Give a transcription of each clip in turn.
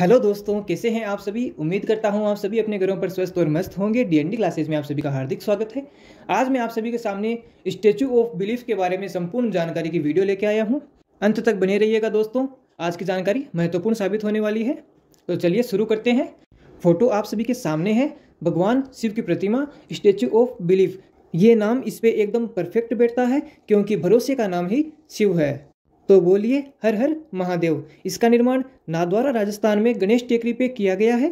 hello दोस्तों कैसे हैं आप सभी उम्मीद करता हूं आप सभी अपने घरों पर स्वस्थ और मस्त होंगे डीएनडी क्लासेस में आप सभी का हार्दिक स्वागत है आज मैं आप सभी के सामने स्टेचू ऑफ बिलीफ के बारे में संपूर्ण जानकारी की वीडियो लेके आया हूं अंत तक बने रहिएगा दोस्तों आज की जानकारी महत्वपूर्ण साबित होने वाली है तो चलिए शुरू करते हैं फोटो आप सभी के सामने है भगवान शिव की प्रतिमा स्टेचू ऑफ बिलीफ ये नाम इस पर एकदम परफेक्ट बैठता है क्योंकि भरोसे का नाम ही शिव है तो बोलिए हर हर महादेव इसका निर्माण नादवारा राजस्थान में गणेश टेकरी पे किया गया है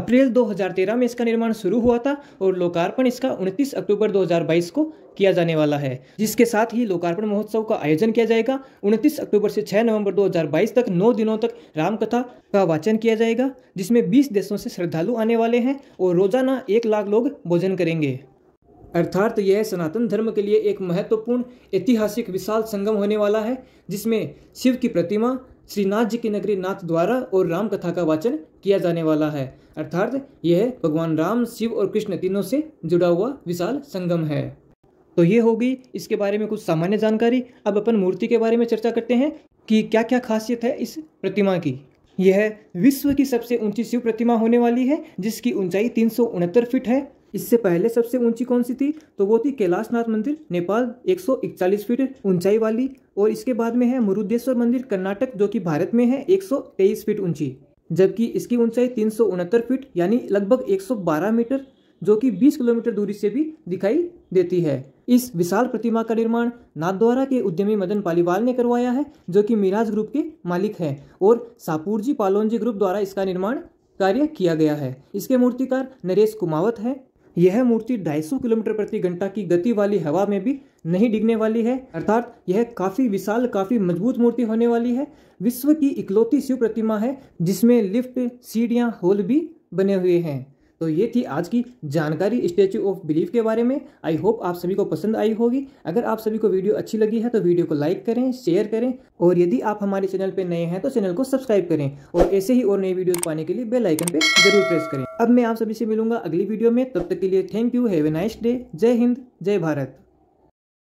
अप्रैल 2013 में इसका निर्माण शुरू हुआ था और लोकार्पण इसका 29 अक्टूबर 2022 को किया जाने वाला है जिसके साथ ही लोकार्पण महोत्सव का आयोजन किया जाएगा 29 अक्टूबर से 6 नवंबर 2022 तक 9 दिनों तक रामकथा का वाचन किया जाएगा जिसमें 20 देशों से श्रद्धालु आने वाले हैं और रोजाना एक लाख लोग भोजन करेंगे अर्थात तो यह सनातन धर्म के लिए एक महत्वपूर्ण ऐतिहासिक विशाल संगम होने वाला है जिसमें शिव की प्रतिमा श्रीनाथ जी की नगरी नाथ द्वारा और राम कथा का वाचन किया जाने वाला है अर्थात यह भगवान राम शिव और कृष्ण तीनों से जुड़ा हुआ विशाल संगम है तो ये होगी इसके बारे में कुछ सामान्य जानकारी अब अपन मूर्ति के बारे में चर्चा करते हैं कि क्या क्या खासियत है इस प्रतिमा की यह विश्व की सबसे ऊंची शिव प्रतिमा होने वाली है जिसकी ऊंचाई तीन फीट है इससे पहले सबसे ऊंची कौन सी थी तो वो थी कैलाशनाथ मंदिर नेपाल 141 फीट ऊंचाई वाली और इसके बाद में है मुरुदेश्वर मंदिर कर्नाटक जो कि भारत में है 123 फीट ऊंची जबकि इसकी ऊंचाई तीन फीट यानी लगभग 112 मीटर जो कि 20 किलोमीटर दूरी से भी दिखाई देती है इस विशाल प्रतिमा का निर्माण नाथद्वारा के उद्यमी मदन पालीवाल ने करवाया है जो कि मिराज ग्रुप के मालिक हैं और सापुरजी पालोनजी ग्रुप द्वारा इसका निर्माण कार्य किया गया है इसके मूर्तिकार नरेश कुमावत हैं यह मूर्ति 250 किलोमीटर प्रति घंटा की गति वाली हवा में भी नहीं डिगने वाली है अर्थात यह काफ़ी विशाल काफ़ी मजबूत मूर्ति होने वाली है विश्व की इकलौती शिव प्रतिमा है जिसमें लिफ्ट सीढ़ियां होल भी बने हुए हैं तो ये थी आज की जानकारी स्टेचू ऑफ बिलीफ के बारे में आई होप आप सभी को पसंद आई होगी अगर आप सभी को वीडियो अच्छी लगी है तो वीडियो को लाइक करें शेयर करें और यदि आप हमारे चैनल पर नए हैं तो चैनल को सब्सक्राइब करें और ऐसे ही और नई वीडियोज़ पाने के लिए बेलाइकन पर जरूर प्रेस करें अब मैं आप सभी से मिलूंगा अगली वीडियो में तब तक के लिए thank you have a nice day जय हिंद जय भारत